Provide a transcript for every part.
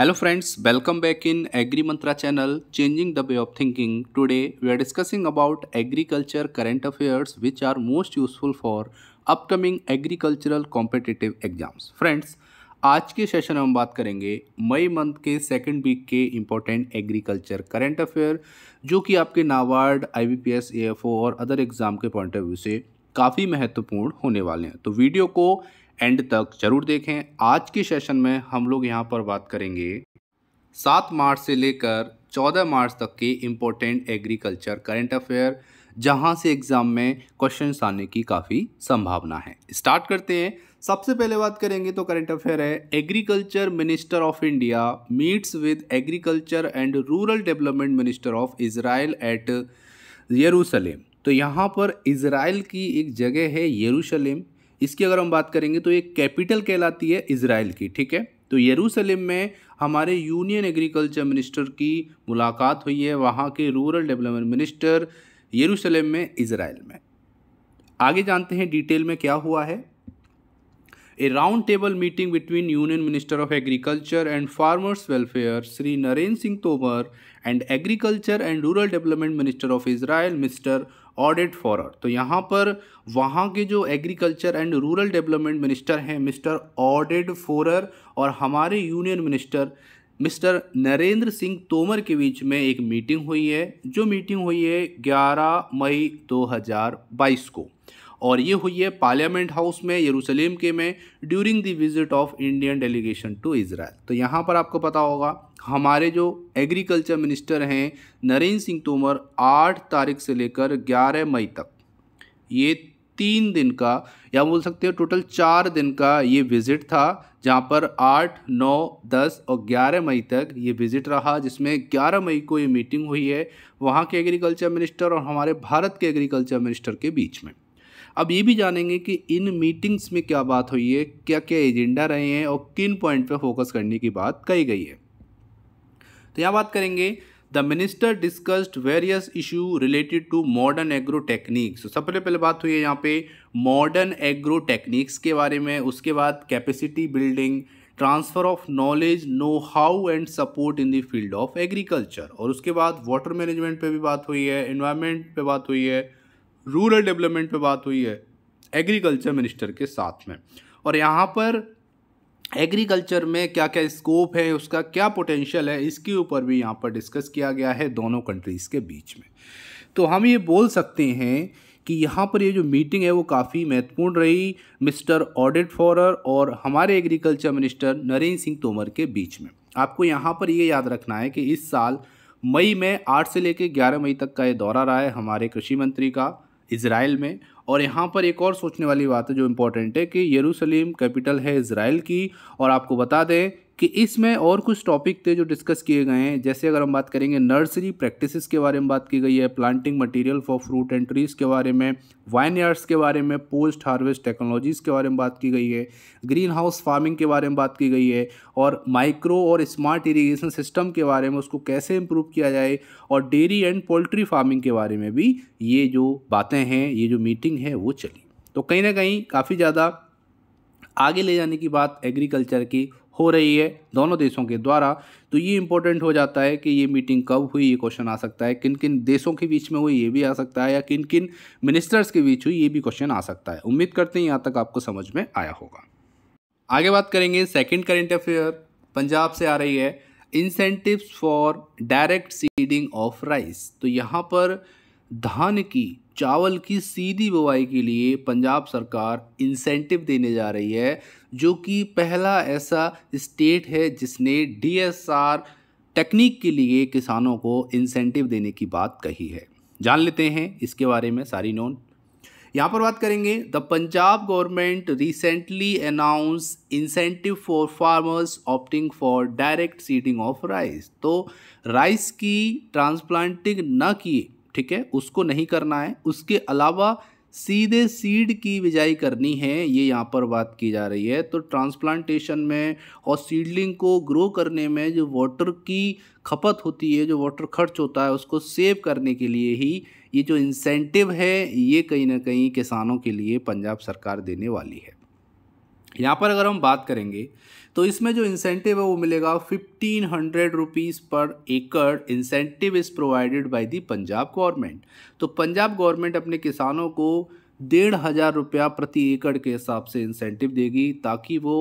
Hello friends welcome back in agri mantra channel changing the way of thinking today we are discussing about agriculture current affairs which are most useful for upcoming agricultural competitive exams friends आज के session में हम बात करेंगे मई month के second week के important agriculture current affair जो कि आपके नावार्ड आई बी और अदर एग्जाम के पॉइंट ऑफ व्यू से काफ़ी महत्वपूर्ण होने वाले हैं तो वीडियो को एंड तक जरूर देखें आज के सेशन में हम लोग यहाँ पर बात करेंगे सात मार्च से लेकर चौदह मार्च तक के इम्पोर्टेंट एग्रीकल्चर करेंट अफेयर जहाँ से एग्ज़ाम में क्वेश्चन आने की काफ़ी संभावना है स्टार्ट करते हैं सबसे पहले बात करेंगे तो करंट अफेयर है agriculture minister of India meets with agriculture and rural development minister of Israel at यरूशलेम तो यहाँ पर इसराइल की एक जगह है यरूशलेम इसकी अगर हम बात करेंगे तो ये कैपिटल कहलाती है इसराइल की ठीक है तो यरूशलेम में हमारे यूनियन एग्रीकल्चर मिनिस्टर की मुलाकात हुई है वहाँ के रूरल डेवलपमेंट मिनिस्टर यरूशलेम में इसराइल में आगे जानते हैं डिटेल में क्या हुआ है a round table meeting between union minister of agriculture and farmers welfare Shri Narendra Singh Tomar and agriculture and rural development minister of Israel mister Oded Forer तो यहाँ पर वहाँ के जो agriculture and rural development minister हैं मिस्टर ऑडिट फोरर और हमारे union minister mister Narendra Singh Tomar के बीच में एक मीटिंग हुई है जो मीटिंग हुई है 11 मई 2022 को और ये हुई है पार्लियामेंट हाउस में यरूशलेम के में during the visit of Indian delegation to Israel तो यहाँ पर आपको पता होगा हमारे जो एग्रीकल्चर मिनिस्टर हैं नरेंद्र सिंह तोमर आठ तारीख से लेकर ग्यारह मई तक ये तीन दिन का या बोल सकते हो टोटल चार दिन का ये विज़िट था जहाँ पर आठ नौ दस और ग्यारह मई तक ये विज़िट रहा जिसमें ग्यारह मई को ये मीटिंग हुई है वहाँ के एग्रीकल्चर मिनिस्टर और हमारे भारत के एग्रीकल्चर मिनिस्टर के बीच में अब ये भी जानेंगे कि इन मीटिंग्स में क्या बात हुई है क्या क्या एजेंडा रहे हैं और किन पॉइंट पर फोकस करने की बात कही गई है तो यहाँ बात करेंगे the minister discussed various issue related to modern agro techniques सबसे पहले बात हुई है यहाँ पे मॉडर्न एग्रो टेक्निक्स के बारे में उसके बाद capacity building transfer of knowledge know how and support in the field of agriculture और उसके बाद वाटर मैनेजमेंट पे भी बात हुई है इन्वायरमेंट पे बात हुई है रूरल डेवलपमेंट पे बात हुई है एग्रीकल्चर मिनिस्टर के साथ में और यहाँ पर एग्रीकल्चर में क्या क्या स्कोप है उसका क्या पोटेंशियल है इसके ऊपर भी यहाँ पर डिस्कस किया गया है दोनों कंट्रीज़ के बीच में तो हम ये बोल सकते हैं कि यहाँ पर ये जो मीटिंग है वो काफ़ी महत्वपूर्ण रही मिस्टर ऑडिट फॉरर और हमारे एग्रीकल्चर मिनिस्टर नरेंद्र सिंह तोमर के बीच में आपको यहाँ पर ये याद रखना है कि इस साल मई में आठ से लेकर ग्यारह मई तक का ये दौरा रहा है हमारे कृषि मंत्री का इसराइल में और यहाँ पर एक और सोचने वाली बात है जो इम्पोर्टेंट है कि यरूशलेम कैपिटल है इसराइल की और आपको बता दें कि इसमें और कुछ टॉपिक थे जो डिस्कस किए गए हैं जैसे अगर हम बात करेंगे नर्सरी प्रैक्टिसेस के बारे में बात की गई है planting material for fruit and trees के बारे में वाइन यार्ड्स के बारे में पोस्ट हार्वेस्ट टेक्नोलॉजीज़ के बारे में बात की गई है ग्रीन हाउस फार्मिंग के बारे में बात की गई है और माइक्रो और स्मार्ट इरीगेशन सिस्टम के बारे में उसको कैसे इम्प्रूव किया जाए और डेयरी एंड पोल्ट्री फार्मिंग के बारे में भी ये जो बातें हैं ये जो मीटिंग है वो चली तो कहीं ना कहीं काफ़ी ज़्यादा आगे ले जाने की बात एग्रीकल्चर की हो रही है दोनों देशों के द्वारा तो ये इंपॉर्टेंट हो जाता है कि ये मीटिंग कब हुई ये क्वेश्चन आ सकता है किन किन देशों के बीच में हुई ये भी आ सकता है या किन किन मिनिस्टर्स के बीच हुई ये भी क्वेश्चन आ सकता है उम्मीद करते हैं यहाँ तक आपको समझ में आया होगा आगे बात करेंगे सेकेंड करेंट अफेयर पंजाब से आ रही है incentives for direct seeding of rice तो यहाँ पर धान की चावल की सीधी बुवाई के लिए पंजाब सरकार इंसेंटिव देने जा रही है जो कि पहला ऐसा स्टेट है जिसने डीएसआर टेक्निक के लिए किसानों को इंसेंटिव देने की बात कही है जान लेते हैं इसके बारे में सारी नोन यहाँ पर बात करेंगे the Punjab government recently announce incentive for farmers opting for direct seeding of rice तो राइस की ट्रांसप्लांटिंग न किए ठीक है उसको नहीं करना है उसके अलावा सीधे सीड की बिजाई करनी है ये यहाँ पर बात की जा रही है तो ट्रांसप्लांटेशन में और सीडलिंग को ग्रो करने में जो वाटर की खपत होती है जो वाटर खर्च होता है उसको सेव करने के लिए ही ये जो इंसेंटिव है ये कहीं ना कहीं किसानों के लिए पंजाब सरकार देने वाली है यहाँ पर अगर हम बात करेंगे तो इसमें जो इंसेंटिव है वो मिलेगा फिफ्टीन हंड्रेड रुपीज़ पर एकड़ incentive is provided by the Punjab government तो पंजाब गवर्नमेंट अपने किसानों को डेढ़ हज़ार रुपया प्रति एकड़ के हिसाब से इंसेंटिव देगी ताकि वो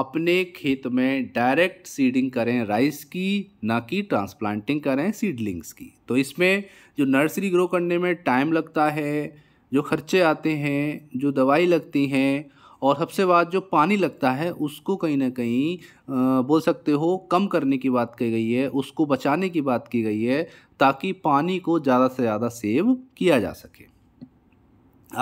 अपने खेत में डायरेक्ट सीडिंग करें राइस की ना कि ट्रांसप्लांटिंग करें सीडलिंग्स की तो इसमें जो नर्सरी ग्रो करने में टाइम लगता है जो खर्चे आते हैं जो दवाई लगती हैं और सबसे बात जो पानी लगता है उसको कहीं ना कहीं बोल सकते हो कम करने की बात की गई है उसको बचाने की बात की गई है ताकि पानी को ज़्यादा से ज़्यादा सेव किया जा सके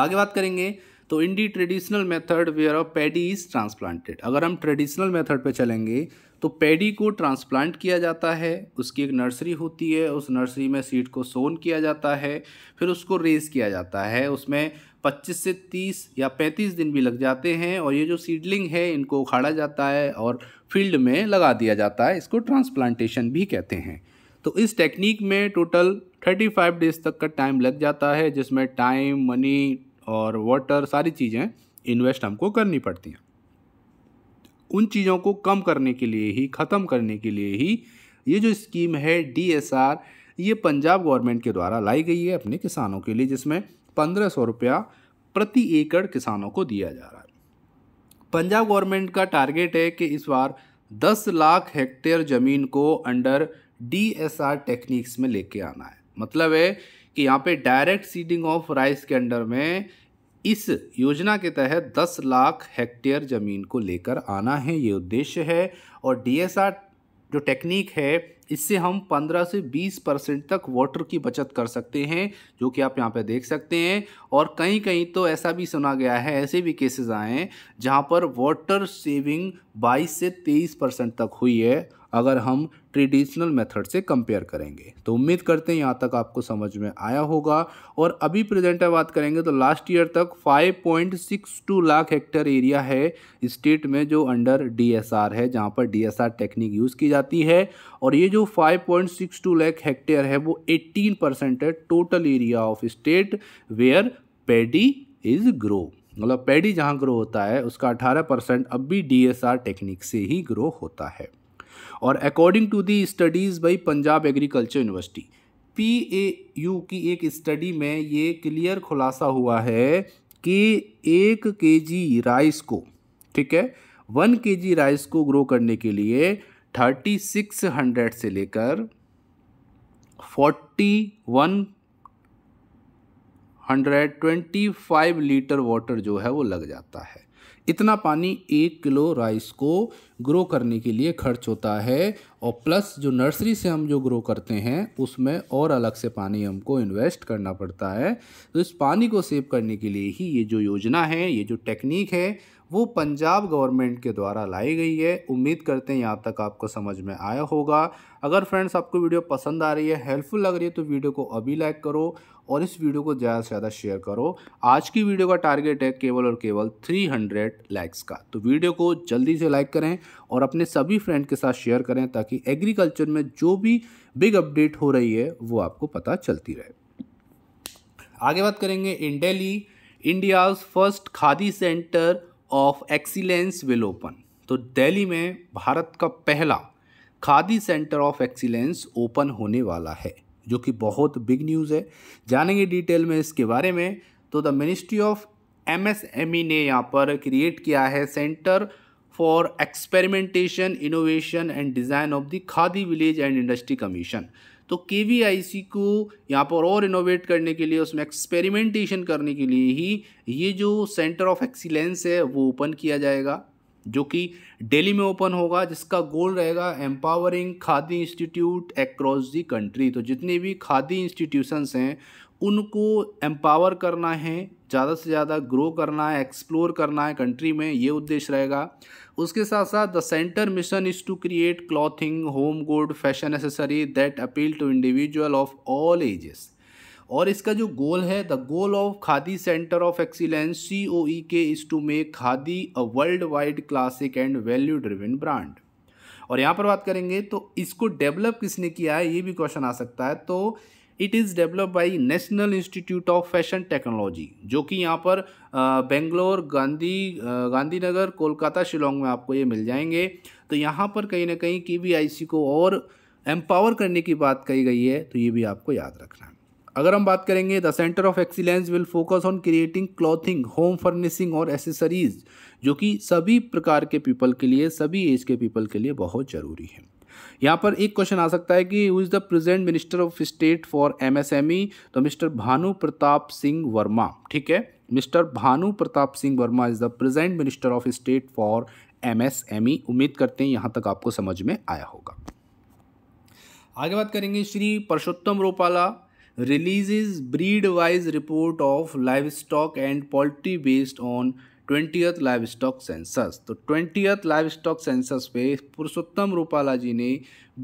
आगे बात करेंगे तो in the traditional method where of paddy is transplanted अगर हम ट्रेडिशनल मेथड पे चलेंगे तो पेडी को ट्रांसप्लांट किया जाता है उसकी एक नर्सरी होती है उस नर्सरी में सीड को सोन किया जाता है फिर उसको रेज किया जाता है उसमें 25 से 30 या 35 दिन भी लग जाते हैं और ये जो सीडलिंग है इनको उखाड़ा जाता है और फील्ड में लगा दिया जाता है इसको ट्रांसप्लांटेशन भी कहते हैं तो इस टेक्निक में टोटल 35 डेज तक का टाइम लग जाता है जिसमें टाइम मनी और वाटर सारी चीज़ें इन्वेस्ट हमको करनी पड़ती हैं उन चीज़ों को कम करने के लिए ही ख़त्म करने के लिए ही ये जो स्कीम है डी ये पंजाब गवर्नमेंट के द्वारा लाई गई है अपने किसानों के लिए जिसमें पंद्रह सौ रुपया प्रति एकड़ किसानों को दिया जा रहा है पंजाब गवर्नमेंट का टारगेट है कि इस बार दस लाख हेक्टेयर ज़मीन को under D S R techniques में लेके आना है मतलब है कि यहाँ पे डायरेक्ट सीडिंग ऑफ राइस के अंडर में इस योजना के तहत 10 लाख हेक्टेयर ज़मीन को लेकर आना है ये उद्देश्य है और डीएसआर जो टेक्निक है इससे हम 15 से 20 परसेंट तक वाटर की बचत कर सकते हैं जो कि आप यहाँ पे देख सकते हैं और कहीं कहीं तो ऐसा भी सुना गया है ऐसे भी केसेस आए हैं जहाँ पर वाटर सेविंग 22 से 23 परसेंट तक हुई है अगर हम ट्रेडिशनल मेथड से कंपेयर करेंगे तो उम्मीद करते हैं यहाँ तक आपको समझ में आया होगा और अभी प्रेजेंट है बात करेंगे तो लास्ट ईयर तक 5.62 लाख हेक्टर एरिया है स्टेट में जो अंडर डीएसआर है जहाँ पर डीएसआर टेक्निक यूज़ की जाती है और ये जो 5.62 लाख हेक्टेयर है वो एट्टीन परसेंट है total area of state where paddy is grow मतलब पेडी जहाँ ग्रो होता है उसका 18 परसेंट अब भी डी टेक्निक से ही ग्रो होता है और according to the studies by Punjab agriculture university P A U की एक स्टडी में ये क्लियर खुलासा हुआ है कि एक के जी राइस को ठीक है वन के जी राइस को ग्रो करने के लिए थर्टी सिक्स हंड्रेड से लेकर forty one hundred twenty five litre water जो है वो लग जाता है इतना पानी एक किलो राइस को ग्रो करने के लिए खर्च होता है और प्लस जो नर्सरी से हम जो ग्रो करते हैं उसमें और अलग से पानी हमको इन्वेस्ट करना पड़ता है तो इस पानी को सेव करने के लिए ही ये जो योजना है ये जो टेक्निक है वो पंजाब गवर्नमेंट के द्वारा लाई गई है उम्मीद करते हैं यहाँ तक आपको समझ में आया होगा अगर फ्रेंड्स आपको वीडियो पसंद आ रही है हेल्पफुल लग रही है तो वीडियो को अभी लाइक करो और इस वीडियो को ज़्यादा से ज़्यादा शेयर करो आज की वीडियो का टारगेट है केवल और केवल 300 लाइक्स का तो वीडियो को जल्दी से लाइक करें और अपने सभी फ्रेंड के साथ शेयर करें ताकि एग्रीकल्चर में जो भी बिग अपडेट हो रही है वो आपको पता चलती रहे आगे बात करेंगे इंडेली India's first khadi centre of excellence will open तो दिल्ली में भारत का पहला khadi centre of excellence open होने वाला है जो कि बहुत बिग न्यूज़ है जानेंगे डिटेल में इसके बारे में तो द मिनिस्ट्री ऑफ एमएसएमई ने यहाँ पर क्रिएट किया है centre for experimentation innovation and design of the khadi village and industry commission तो के को यहाँ पर और इनोवेट करने के लिए उसमें एक्सपेरिमेंटेशन करने के लिए ही ये जो सेंटर ऑफ एक्सीलेंस है वो ओपन किया जाएगा जो कि दिल्ली में ओपन होगा जिसका गोल रहेगा empowering khadi institute across the country तो जितने भी खादी इंस्टीट्यूशंस हैं उनको एम्पावर करना है ज़्यादा से ज़्यादा ग्रो करना है एक्सप्लोर करना है कंट्री में ये उद्देश्य रहेगा उसके साथ साथ the centre mission is to create clothing home good fashion accessory that appeal to individual of all ages और इसका जो गोल है the goal of khadi centre of excellence C O E के is to make khadi a worldwide classic and value driven brand और यहाँ पर बात करेंगे तो इसको डेवलप किसने किया है ये भी क्वेश्चन आ सकता है तो it is develop by National Institute of Fashion Technology जो कि यहाँ पर बेंगलोर गांधी गांधीनगर कोलकाता शिलोंग में आपको ये मिल जाएंगे तो यहाँ पर कहीं ना कहीं के को और एम्पावर करने की बात कही गई है तो ये भी आपको याद रखना है अगर हम बात करेंगे the centre of excellence will focus on creating clothing home furnishing और एसेसरीज जो कि सभी प्रकार के पीपल के लिए सभी एज के पीपल के लिए बहुत ज़रूरी है यहाँ पर एक क्वेश्चन आ सकता है कि who is the present minister of state for MSME तो मिस्टर भानु प्रताप सिंह वर्मा ठीक है mister Bhanu Pratap Singh Verma is the present minister of state for MSME उम्मीद करते हैं यहाँ तक आपको समझ में आया होगा आगे बात करेंगे Shri Parshottam Rupala releases breed wise report of livestock and poultry based on 20th livestock stock census तो 20th livestock स्टॉक सेंसस पे पुरुषोत्तम रूपाला जी ने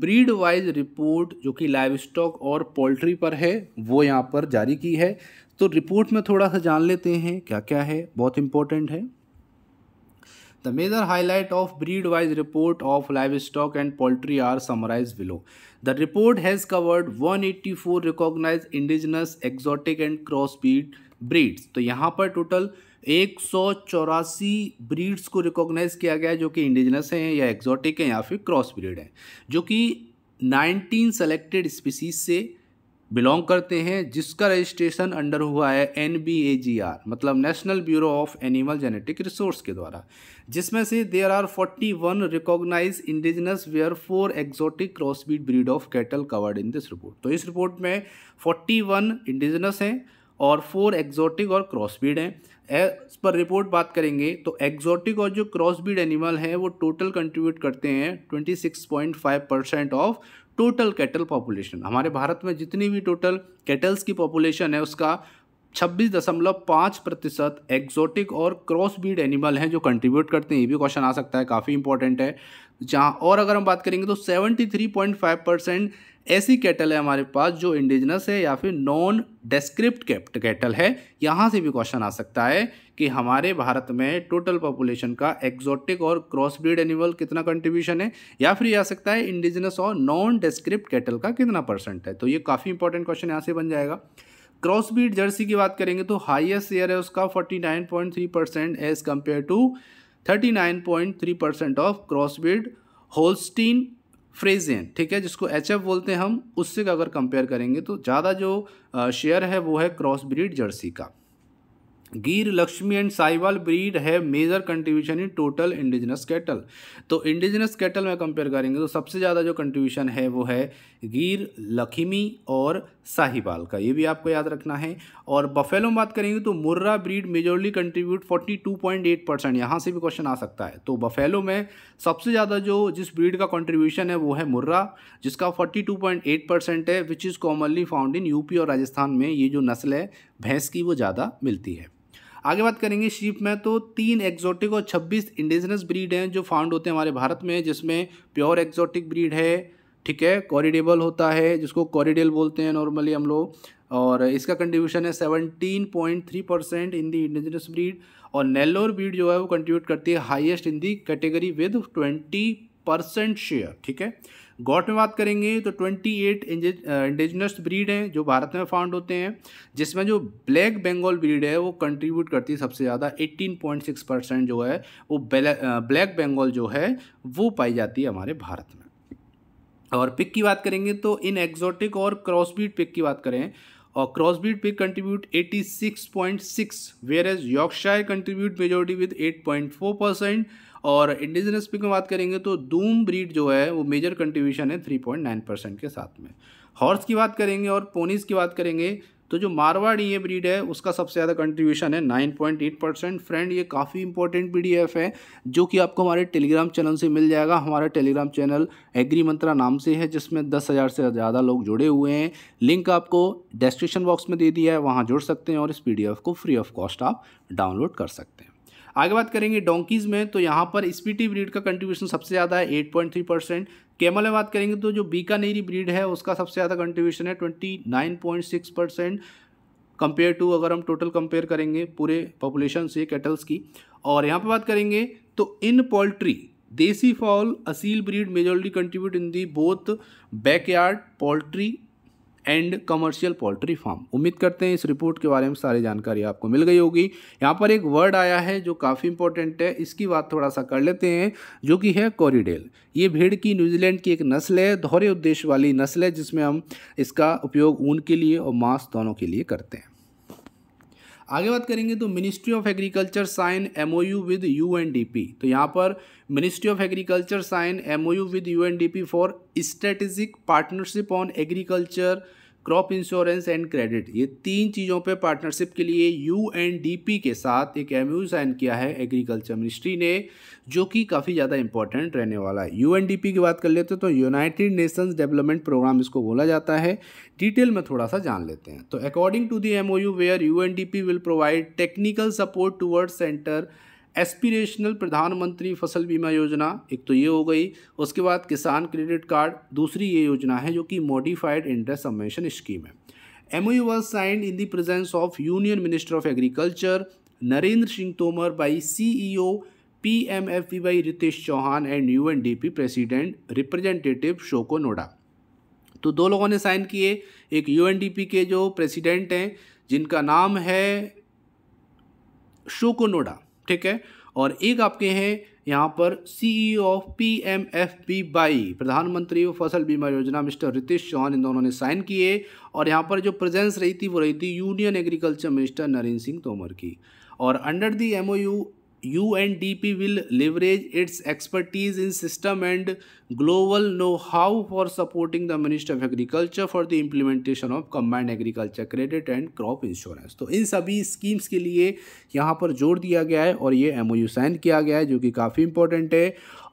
ब्रीड वाइज रिपोर्ट जो कि लाइव स्टॉक और पोल्ट्री पर है वो यहाँ पर जारी की है तो रिपोर्ट में थोड़ा सा जान लेते हैं क्या क्या है बहुत इंपॉर्टेंट है the major highlight of breed wise report of livestock and poultry are summarise below The report has covered 184 recognized indigenous, exotic and crossbreed breeds तो यहाँ पर टोटल एक सौ चौरासी ब्रीड्स को रिकॉग्नाइज किया गया जो कि इंडिजिनस हैं या एक्जॉटिक हैं या फिर क्रॉस ब्रीड हैं जो कि 19 सेलेक्टेड स्पीसीज से बिलोंग करते हैं जिसका रजिस्ट्रेशन अंडर हुआ है एन मतलब national bureau of animal genetic resource के द्वारा जिसमें से there are 41 one recognise indigenous where four exotic crossbred breed of cattle covered in this report तो इस रिपोर्ट में 41 वन इंडिजिनस हैं और फोर एक्जोटिक और क्रॉसबीड हैं एज पर रिपोर्ट बात करेंगे तो एक्जोटिक और जो क्रॉसबीड एनिमल हैं वो टोटल कंट्रीब्यूट करते हैं 26.5 percent of total cattle population हमारे भारत में जितनी भी टोटल कैटल्स की पॉपुलेशन है उसका छब्बीस दशमलव पाँच प्रतिशत एक्जोटिक और क्रॉस बीड एनिमल हैं जो कंट्रीब्यूट करते हैं ये भी क्वेश्चन आ सकता है काफ़ी इंपॉर्टेंट है जहाँ और अगर हम बात करेंगे तो seventy three point five percent ऐसी कैटल है हमारे पास जो इंडिजनस है या फिर नॉन डेस्क्रिप्ट कैप्ट कैटल है यहाँ से भी क्वेश्चन आ सकता है कि हमारे भारत में टोटल पॉपुलेशन का एक्जोटिक और क्रॉस ब्रीड एनिमल कितना कंट्रीब्यूशन है या फिर ये आ सकता है इंडिजिनस और नॉन डेस्क्रिप्ट कैटल का कितना परसेंट है तो ये काफ़ी इंपॉर्टेंट क्वेश्चन यहाँ से बन जाएगा क्रॉस ब्रीड जर्सी की बात करेंगे तो हाइएस्ट ईयर है उसका forty percent as compare to thirty percent of cross breed Holstein Friesian ठीक है जिसको एच बोलते हैं हम उससे अगर कंपेयर करेंगे तो ज़्यादा जो शेयर है वो है क्रॉस ब्रीड जर्सी का गिर लक्ष्मी एंड साइवाल ब्रीड है major contribution in total indigenous cattle तो इंडिजिनस कैटल में कंपेयर करेंगे तो सबसे ज़्यादा जो कंट्रीब्यूशन है वो है गिर लखीमी और साहिबाल का ये भी आपको याद रखना है और बफेलो में बात करेंगे तो Murrah breed majorly contribute 42.8 percent यहाँ से भी क्वेश्चन आ सकता है तो बफेलो में सबसे ज़्यादा जो जिस ब्रीड का कंट्रीब्यूशन है वो है मुर्रा जिसका 42.8 परसेंट है which is commonly found in UP और राजस्थान में ये जो नस्ल है भैंस की वो ज़्यादा मिलती है आगे बात करेंगे शीप में तो तीन एक्जोटिक और छब्बीस इंडिजनस ब्रीड हैं जो फाउंड होते हैं हमारे भारत में जिसमें प्योर एक्जोटिक ब्रीड है ठीक है कॉरिडेबल होता है जिसको कॉरिडेल बोलते हैं नॉर्मली हम लोग और इसका कंट्रीब्यूशन है seventeen point three percent in the indigenous breed और नेल्लोर ब्रीड जो है वो कंट्रीब्यूट करती है highest in the category with twenty percent share ठीक है गॉट में बात करेंगे तो ट्वेंटी एट इंडिजिनस ब्रीड हैं जो भारत में फाउंड होते हैं जिसमें जो ब्लैक बंगाल ब्रीड है वो कंट्रीब्यूट करती है सबसे ज़्यादा एट्टीन पॉइंट सिक्स परसेंट जो है वो ब्लैक बंगाल uh, जो है वो पाई जाती है हमारे भारत में और पिक की बात करेंगे तो इन एक्जोटिक और क्रॉसबीट पिक की बात करें और crossbred pig contribute 86.6 whereas Yorkshire contribute majority with 8.4 percent और इंडिजिनस पिक में बात करेंगे तो दूम ब्रीड जो है वो मेजर कंट्रीब्यूशन है 3.9 परसेंट के साथ में हॉर्स की बात करेंगे और पोनीज की बात करेंगे तो जो मारवाड़ ये e ब्रीड है उसका सबसे ज़्यादा कंट्रीब्यूशन है nine point eight percent friend ये काफ़ी इंपॉर्टेंट पी है जो कि आपको हमारे टेलीग्राम चैनल से मिल जाएगा हमारा टेलीग्राम चैनल एग्री मंत्रा नाम से है जिसमें दस हज़ार से ज़्यादा लोग जुड़े हुए हैं लिंक आपको डिस्क्रिप्शन बॉक्स में दे दिया है वहाँ जुड़ सकते हैं और इस पी को फ्री ऑफ कॉस्ट आप डाउनलोड कर सकते हैं आगे बात करेंगे डोंकीज़ में तो यहाँ पर स्पीटी ब्रीड का कंट्रीब्यूशन सबसे ज़्यादा है eight point three percent camel में बात करेंगे तो जो बीकानेरी ब्रीड है उसका सबसे ज़्यादा कंट्रीब्यूशन है twenty nine point six percent compare to अगर हम टोटल कंपेयर करेंगे पूरे पॉपुलेशन से कैटल्स की और यहाँ पर बात करेंगे तो in poultry desi fowl Aseel breed majority contribute in the both backyard poultry and commercial poultry farm उम्मीद करते हैं इस रिपोर्ट के बारे में सारी जानकारी आपको मिल गई होगी यहाँ पर एक वर्ड आया है जो काफ़ी इंपॉर्टेंट है इसकी बात थोड़ा सा कर लेते हैं जो कि है कॉरिडेल ये भेड़ की न्यूजीलैंड की एक नस्ल है दोहरे उद्देश्य वाली नस्ल है जिसमें हम इसका उपयोग ऊन के लिए और मांस दोनों के लिए करते हैं आगे बात करेंगे तो ministry of agriculture sign you with P तो यहाँ पर ministry of agriculture sign you with P for strategic partnership on agriculture crop insurance and credit ये तीन चीज़ों पे पार्टनरशिप के लिए यू एन डी पी के साथ एक एम यू साइन किया है एग्रीकल्चर मिनिस्ट्री ने जो कि काफ़ी ज़्यादा इंपॉर्टेंट रहने वाला है यू एन डी पी की बात कर लेते हैं तो यूनाइटेड नेशंस डेवलपमेंट प्रोग्राम इसको बोला जाता है डिटेल में थोड़ा सा जान लेते हैं तो according to the M O U where U N D P will provide technical support towards centre aspirational Pradhan Mantri Fasal बीमा योजना एक तो ये हो गई उसके बाद किसान क्रेडिट कार्ड दूसरी ये योजना है जो कि मॉडिफाइड इंटरेस्ट सबमेंशन स्कीम है M O was signed in the presence of union minister of agriculture Narendra Singh Tomar by C E O P M F P by Ritesh Chauhan and U N D P president representative Shoko Noda तो दो लोगों ने sign किए एक you N D P के जो president हैं जिनका नाम है शोको नोडा ठीक है और एक आपके हैं यहाँ पर CEO of P M F B by Pradhan Mantri Fasal बीमा योजना मिस्टर रितेश चौहान इन दोनों ने साइन किए और यहाँ पर जो प्रेजेंस रही थी वो रही थी union agriculture minister Narendra Singh Tomar की और under the MOU UNDP will leverage its expertise in system and global know-how for supporting the Minister of Agriculture for the implementation of combined agriculture credit and crop insurance. तो इन सभी schemes के लिए यहाँ पर जोर दिया गया है और ये एम साइन किया गया है जो कि काफ़ी इंपॉर्टेंट है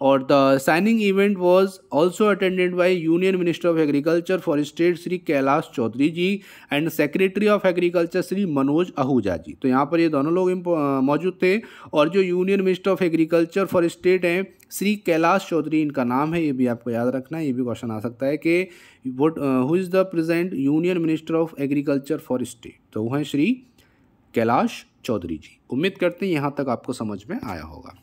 और the signing event was also attended by union minister of agriculture for state Shri Kailash Choudhary ji and secretary of agriculture Shri Manoj Ahuja ji तो यहाँ पर ये दोनों लोग मौजूद थे और जो union minister of agriculture for state हैं श्री कैलाश चौधरी इनका नाम है ये भी आपको याद रखना है ये भी क्वेश्चन आ सकता है कि what who is the present union minister of agriculture for state तो वो हैं श्री कैलाश चौधरी जी उम्मीद करते हैं यहाँ तक आपको समझ में आया होगा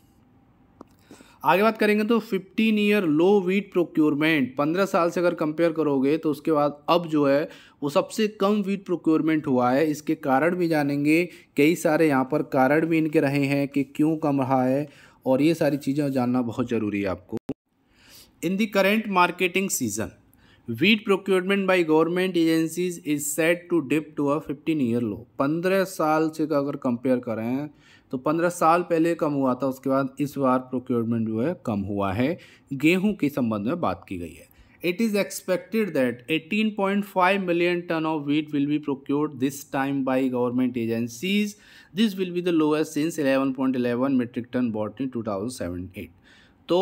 आगे बात करेंगे तो fifteen year low wheat procurement पंद्रह साल से अगर कंपेयर करोगे तो उसके बाद अब जो है वो सबसे कम वीट प्रोक्योरमेंट हुआ है इसके कारण भी जानेंगे कई सारे यहाँ पर कारण भी इनके रहे हैं कि क्यों कम रहा है और ये सारी चीज़ें जानना बहुत ज़रूरी है आपको in the current marketing season wheat procurement by government agencies is set to dip to a 15 year low 15 साल से अगर कंपेयर करें तो पंद्रह साल पहले कम हुआ था उसके बाद इस बार प्रोक्योरमेंट जो है कम हुआ है गेहूं के संबंध में बात की गई है it is expected that eighteen point five million ton of wheat will be procured this time by government agencies this will be the lowest since eleven point eleven metric ton bought in two तो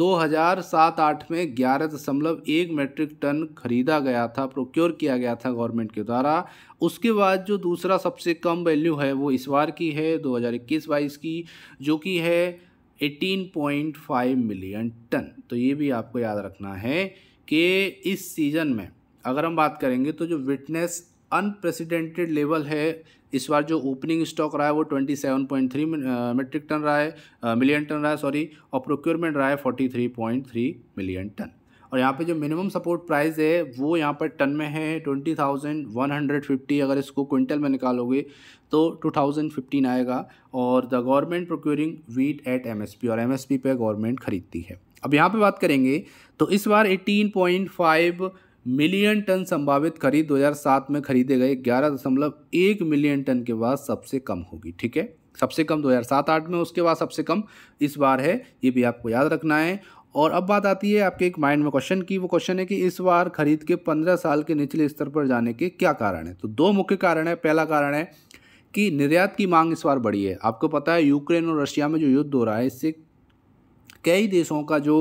2007 आठ में ग्यारह दशमलव एक metric ton खरीदा गया था procure किया गया था गवर्नमेंट के द्वारा उसके बाद जो दूसरा सबसे कम वैल्यू है वो इस बार की है 2021-22 की जो कि है 18.5 मिलियन टन तो ये भी आपको याद रखना है कि इस सीज़न में अगर हम बात करेंगे तो जो विटनेस अनप्रेसिडेंटेड लेवल है इस बार जो ओपनिंग स्टॉक रहा है वो twenty seven point three metric ton रहा है मिलियन uh, टन रहा है सॉरी और प्रोक्योरमेंट रहा है forty three point three million ton और यहाँ पे जो मिनिमम सपोर्ट प्राइस है वो यहाँ पर टन में है twenty thousand one hundred fifty अगर इसको क्विंटल में निकालोगे तो टू थाउजेंड फिफ्टीन आएगा और the government procuring wheat at M और एम पे गवर्नमेंट खरीदती है अब यहाँ पे बात करेंगे तो इस बार eighteen point five million ton संभावित खरीद 2007 में खरीदे गए 11.1 मिलियन टन के बाद सबसे कम होगी ठीक है सबसे कम 2007-8 में उसके बाद सबसे कम इस बार है ये भी आपको याद रखना है और अब बात आती है आपके एक माइंड में क्वेश्चन की वो क्वेश्चन है कि इस बार खरीद के पंद्रह साल के निचले स्तर पर जाने के क्या कारण है तो दो मुख्य कारण है पहला कारण है कि निर्यात की मांग इस बार बढ़ी है आपको पता है यूक्रेन और रशिया में जो युद्ध हो रहा है इससे कई देशों का जो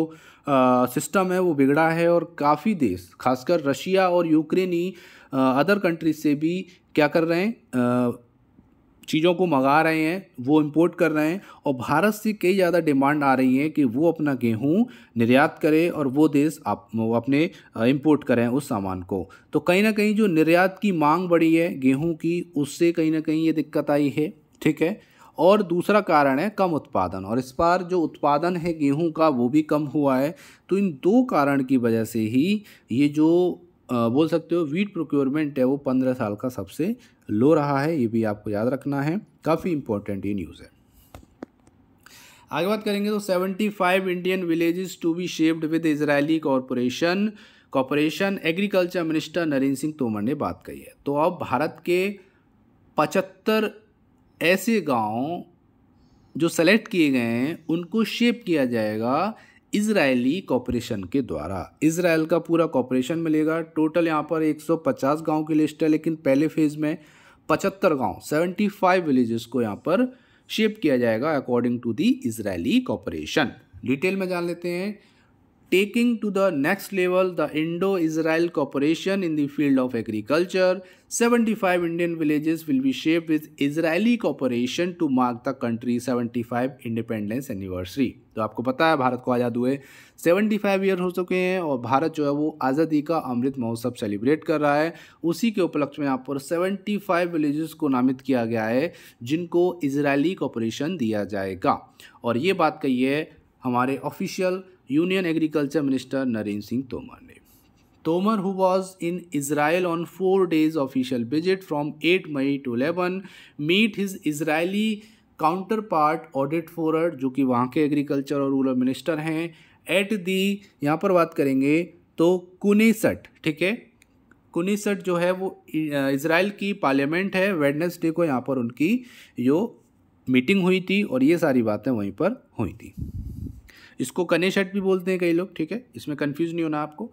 सिस्टम है वो बिगड़ा है और काफ़ी देश खासकर रशिया और यूक्रेनी अदर कंट्रीज से भी क्या कर रहे हैं चीज़ों को मंगा रहे हैं वो इंपोर्ट कर रहे हैं और भारत से कई ज़्यादा डिमांड आ रही है कि वो अपना गेहूँ निर्यात करें और वो देश आप वो अपने इंपोर्ट करें उस सामान को तो कहीं ना कहीं जो निर्यात की मांग बढ़ी है गेहूँ की उससे कहीं ना कहीं ये दिक्कत आई है ठीक है और दूसरा कारण है कम उत्पादन और इस बार जो उत्पादन है गेहूं का वो भी कम हुआ है तो इन दो कारण की वजह से ही ये जो बोल सकते हो वीट प्रोक्योरमेंट है वो पंद्रह साल का सबसे लो रहा है ये भी आपको याद रखना है काफ़ी इंपॉर्टेंट ये न्यूज़ है आगे बात करेंगे तो seventy five Indian villages to be shaped with Israeli corporation corporation agriculture minister Narendra Singh Tomar ने बात कही है तो अब भारत के पचहत्तर ऐसे गांव जो सेलेक्ट किए गए हैं उनको शेप किया जाएगा इसराइली कॉपरेशन के द्वारा इसराइल का पूरा कॉपरेशन मिलेगा टोटल यहाँ पर 150 गांव की लिस्ट है लेकिन पहले फेज़ में पचहत्तर गांव 75 विलेजेस को यहाँ पर शेप किया जाएगा according to the Israeli cooperation detail में जान लेते हैं taking to the next level the Indo-Israel cooperation in the field of agriculture. 75 Indian villages will be shaped with Israeli cooperation to mark the country 75 independence anniversary. तो आपको पता है भारत को आज़ाद हुए 75 फाइव ईयर हो चुके हैं और भारत जो है वो आज़ादी का अमृत महोत्सव सेलिब्रेट कर रहा है उसी के उपलक्ष्य में यहाँ पर 75 फाइव विलेजेस को नामित किया गया है जिनको इजरायली कॉपरेशन दिया जाएगा और ये बात कही है हमारे official union agriculture minister Narendra Singh Tomar ने Tomar who was in Israel on four days official visit from eight May to eleven meet his Israeli counterpart Oded Forer जो कि वहाँ के एग्रीकल्चर और रूरल मिनिस्टर हैं एट दी यहाँ पर बात करेंगे तो कुनीसट ठीक है कुनीसट जो है वो इसराइल की पार्लियामेंट है वेडनेसडे को यहाँ पर उनकी जो मीटिंग हुई थी और ये सारी बातें वहीं पर हुई थी इसको कने शर्ट भी बोलते हैं कई लोग ठीक है इसमें कन्फ्यूज़ नहीं होना आपको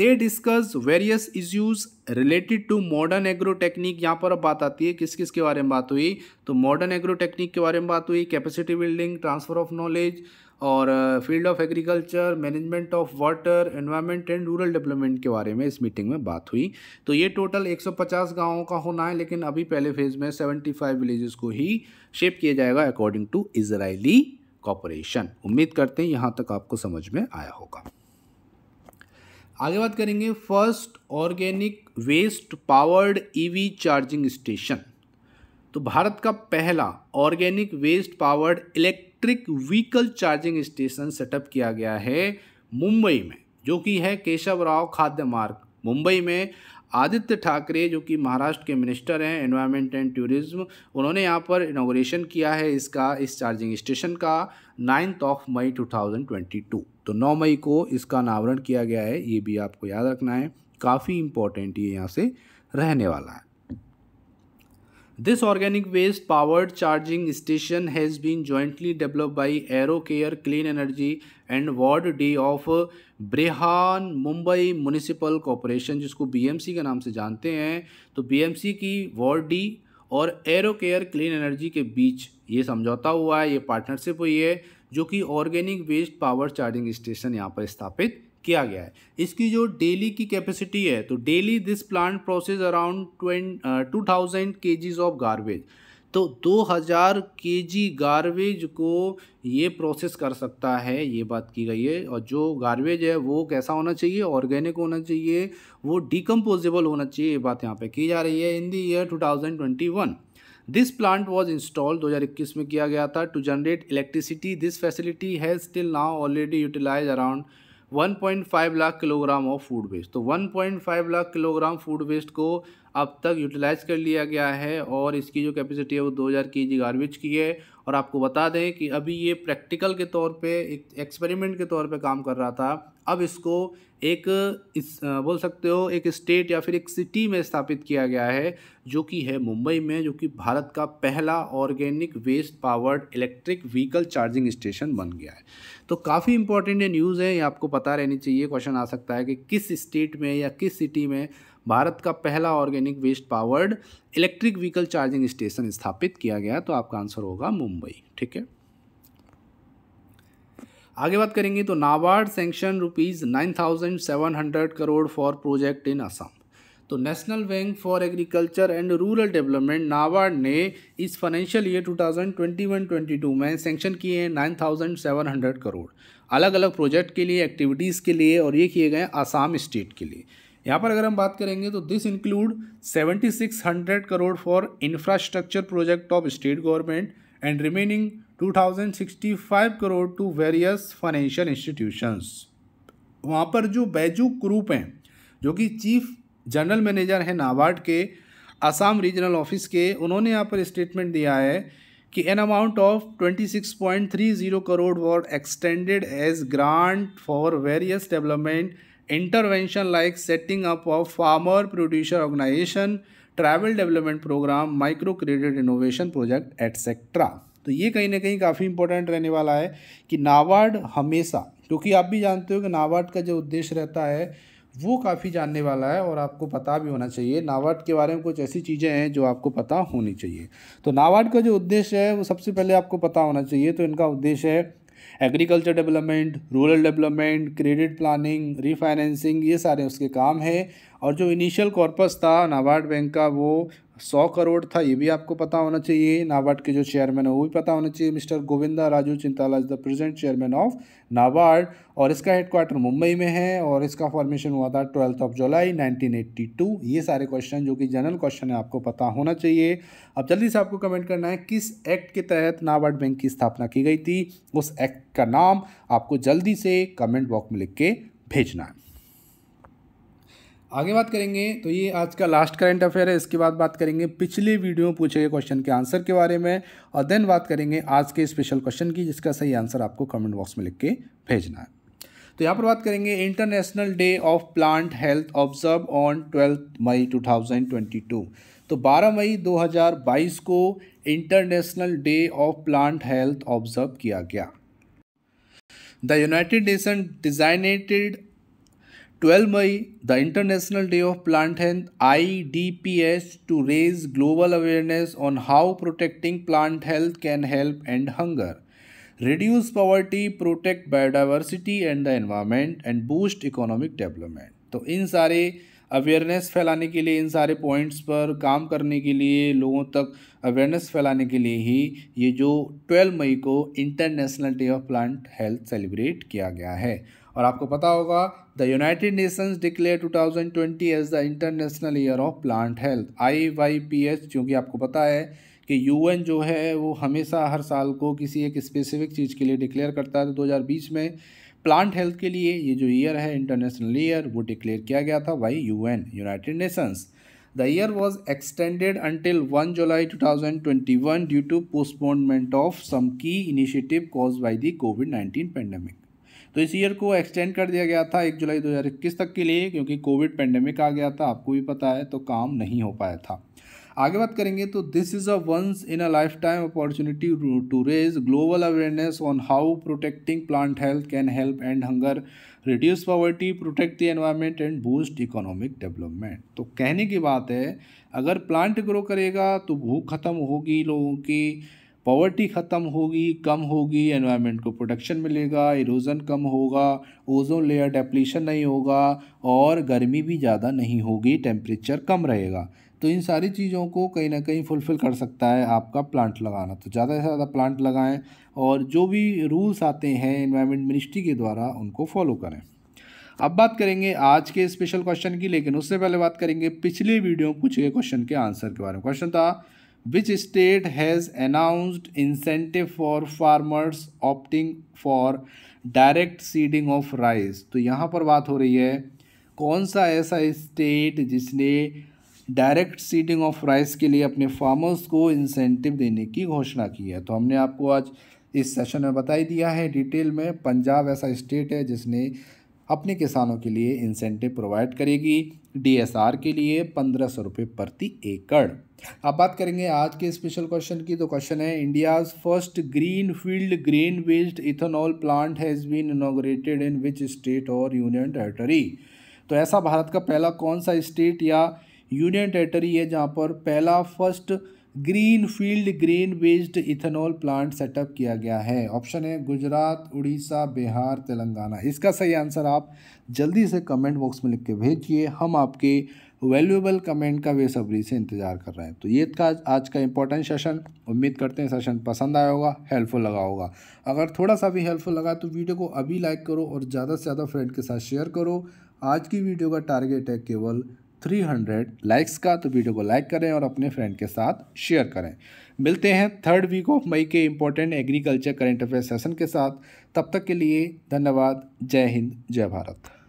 they discuss various issues related to modern agro technique यहाँ पर अब बात आती है किस किस के बारे में बात हुई तो मॉडर्न एग्रो टेक्निक के बारे में बात हुई capacity building transfer of knowledge और field of agriculture management of water environment and rural development के बारे में इस मीटिंग में बात हुई तो ये टोटल 150 गांवों का होना है लेकिन अभी पहले फेज में 75 विलेजेस को ही शेप किया जाएगा अकॉर्डिंग टू इसराइली कॉपोरेशन उम्मीद करते हैं यहाँ तक आपको समझ में आया होगा आगे बात करेंगे first organic waste powered EV charging station तो भारत का पहला organic waste powered electric vehicle charging station setup किया गया है मुंबई में जो कि है केशव राव खाद्य मार्ग मुंबई में आदित्य ठाकरे जो कि महाराष्ट्र के मिनिस्टर हैं एनवायरमेंट एंड टूरिज्म उन्होंने यहाँ पर इनोग्रेशन किया है इसका इस चार्जिंग स्टेशन का ninth of May two thousand twenty two तो नौ मई को इसका अनावरण किया गया है ये भी आपको याद रखना है काफ़ी इम्पोर्टेंट ये यहाँ से रहने वाला है This organic waste powered charging station has been jointly developed by AeroCare clean energy and ward D of Brihanmumbai municipal corporation जिसको बी एम सी के नाम से जानते हैं तो बी एम सी की वार्ड डी और एरो केयर क्लीन एनर्जी के बीच ये समझौता हुआ है ये पार्टनरशिप हुई है जो कि organic waste power charging station यहाँ पर स्थापित किया गया है इसकी जो डेली की कैपेसिटी है तो daily this plant process around two thousand K of garbage तो 2000 जी गारबेज को ये प्रोसेस कर सकता है ये बात की गई है और जो गारबेज है वो कैसा होना चाहिए ऑर्गेनिक होना चाहिए वो डिकम्पोजेबल होना चाहिए ये बात यहाँ पे की जा रही है in the year 2021 this plant was install 2021 में किया गया था to generate electricity this facility has still now already utilise around 1.5 lakh kilogram of food waste तो 1.5 लाख किलोग्राम फूड वेस्ट को अब तक यूटिलाइज़ कर लिया गया है और इसकी जो कैपेसिटी है वो 2000 जी गार्बेज की है और आपको बता दें कि अभी ये प्रैक्टिकल के तौर पे एक एक्सपेरिमेंट के तौर पे काम कर रहा था अब इसको एक इस बोल सकते हो एक स्टेट या फिर एक सिटी में स्थापित किया गया है जो कि है मुंबई में जो कि भारत का पहला organic waste powered electric vehicle charging station बन गया है तो काफ़ी इंपॉर्टेंट ये न्यूज़ है ये आपको पता रहनी चाहिए क्वेश्चन आ सकता है कि किस स्टेट में या किस सिटी में भारत का पहला organic waste powered electric vehicle charging station स्थापित किया गया तो आपका आंसर होगा मुंबई ठीक है आगे बात करेंगे तो NABARD sanction rupees nine thousand seven hundred crore for project in Assam तो national bank for agriculture and rural development NABARD ने इस फाइनेंशियल ईयर 2021-22 में सेंक्शन किए हैं 9,700 करोड़ अलग अलग प्रोजेक्ट के लिए एक्टिविटीज़ के लिए और ये किए गए आसाम स्टेट के लिए यहाँ पर अगर हम बात करेंगे तो this include 7600 crore for infrastructure project of state government and remaining 2065 crore to various financial institutions वहाँ पर जो बैजू ग्रुप हैं जो कि चीफ जनरल मैनेजर हैं नाबार्ड के असम रीजनल ऑफिस के उन्होंने यहाँ पर स्टेटमेंट दिया है कि an amount of twenty six point three zero crore were extended as grant for various development intervention like setting up of farmer producer organisation tribal development programme micro credit innovation project etcetera तो ये कहीं ना कहीं काफ़ी important रहने वाला है कि नाबार्ड हमेशा क्योंकि आप भी जानते हो कि नाबार्ड का जो उद्देश्य रहता है वो काफ़ी जानने वाला है और आपको पता भी होना चाहिए नाबार्ड के बारे में कुछ ऐसी चीज़ें हैं जो आपको पता होनी चाहिए तो नाबार्ड का जो उद्देश्य है वो सबसे पहले आपको पता होना चाहिए तो इनका उद्देश्य है agriculture development rural development credit planning refinancing ये सारे उसके काम हैं और जो इनिशियल कॉर्पस था नाबार्ड बैंक का वो सौ करोड़ था ये भी आपको पता होना चाहिए नाबार्ड के जो चेयरमैन है वो भी पता होना चाहिए mister Govinda Raju Chintala is the present chairman of NABARD और इसका हेडक्वार्टर मुंबई में है और इसका फॉर्मेशन हुआ था ट्वेल्थ ऑफ जुलाई 1982 ये सारे क्वेश्चन जो कि जनरल क्वेश्चन है आपको पता होना चाहिए अब जल्दी से आपको कमेंट करना है किस एक्ट के तहत नाबार्ड बैंक की स्थापना की गई थी उस एक्ट का नाम आपको जल्दी से कमेंट बॉक्स में लिख के भेजना है आगे बात करेंगे तो ये आज का लास्ट करंट अफेयर है इसके बाद बात करेंगे पिछले वीडियो में पूछे गए क्वेश्चन के आंसर के बारे में और देन बात करेंगे आज के स्पेशल क्वेश्चन की जिसका सही आंसर आपको कमेंट बॉक्स में लिख के भेजना है तो यहाँ पर बात करेंगे international day of plant health observe on twelfth May two तो बारह मई दो को international day of plant health observe किया गया the United Nation designated 12 May, the International Day of Plant Health IDPH to raise global awareness on how protecting plant health can help end hunger, reduce poverty, protect biodiversity and the environment and boost economic development. So, in सारे awareness फैलाने के लिए इन सारे points पर काम करने के लिए लोगों तक अवेयरनेस फैलाने के लिए ही ये जो ट्वेल्व मई को international day of plant health celebrate किया गया है और आपको पता होगा the united nations declare 2020 as the international year of plant health I Y P H क्योंकि आपको पता है कि यूएन जो है वो हमेशा हर साल को किसी एक स्पेसिफिक चीज़ के लिए डिक्लेयर करता है तो 2020 में प्लांट हेल्थ के लिए ये जो ईयर है इंटरनेशनल ईयर वो डिक्लेयर किया गया था by U N united nations the year was extended until one July two thousand twenty one due to postponement of some key initiative cause by the COVID nineteen pandemic तो इस year को extend कर दिया गया था एक जुलाई दो हज़ार इक्कीस तक के लिए क्योंकि कोविड पेंडेमिक आ गया था आपको भी पता है तो काम नहीं हो पाया था आगे बात करेंगे तो this is a once in a life time opportunity to raise global awareness on how protecting plant health can help end hunger reduce poverty protect the environment and boost economic development तो कहने की बात है अगर plant grow करेगा तो भूख ख़त्म होगी लोगों की पॉवर्टी ख़त्म होगी कम होगी एनवायरनमेंट को प्रोटेक्शन मिलेगा इरोजन कम होगा ओजोन लेयर डेप्लीशन नहीं होगा और गर्मी भी ज़्यादा नहीं होगी टेम्परेचर कम रहेगा तो इन सारी चीज़ों को कहीं ना कहीं फुलफ़िल कर सकता है आपका प्लांट लगाना तो ज़्यादा से ज़्यादा प्लांट लगाएं और जो भी रूल्स आते हैं इन्वायरमेंट मिनिस्ट्री के द्वारा उनको फॉलो करें अब बात करेंगे आज के स्पेशल क्वेश्चन की लेकिन उससे पहले बात करेंगे पिछले वीडियो में पूछे गए क्वेश्चन के आंसर के बारे में क्वेश्चन था which state has announced incentive for farmers opting for direct seeding of rice तो यहाँ पर बात हो रही है कौन सा ऐसा स्टेट जिसने डायरेक्ट सीडिंग ऑफ राइस के लिए अपने फार्मर्स को इंसेंटिव देने की घोषणा की है तो हमने आपको आज इस सेशन में बताई दिया है डिटेल में पंजाब ऐसा स्टेट है जिसने अपने किसानों के लिए इंसेंटिव प्रोवाइड करेगी डीएसआर के लिए पंद्रह सौ रुपये प्रति एकड़ अब बात करेंगे आज के स्पेशल क्वेश्चन की तो क्वेश्चन है India's first green field grain based ethanol plant has been inaugurated in which state और यूनियन टेरेटरी तो ऐसा भारत का पहला कौन सा स्टेट या यूनियन टेरेटरी है जहाँ पर पहला first green field green based ethanol plant setup किया गया है ऑप्शन है गुजरात उड़ीसा बिहार तेलंगाना इसका सही आंसर आप जल्दी से कमेंट बॉक्स में लिख के भेजिए हम आपके वैल्यूएबल कमेंट का बेसब्री से इंतज़ार कर रहे हैं तो ये था आज का इंपॉर्टेंट सेशन उम्मीद करते हैं सेशन पसंद आया होगा हेल्पफुल लगा होगा अगर थोड़ा सा भी हेल्पफुल लगा तो वीडियो को अभी लाइक करो और ज़्यादा से ज़्यादा फ्रेंड के साथ शेयर करो आज की वीडियो का टारगेट है केवल 300 लाइक्स का तो वीडियो को लाइक करें और अपने फ्रेंड के साथ शेयर करें मिलते हैं थर्ड वीक ऑफ मई के important agriculture current affair session के साथ तब तक के लिए धन्यवाद जय हिंद जय भारत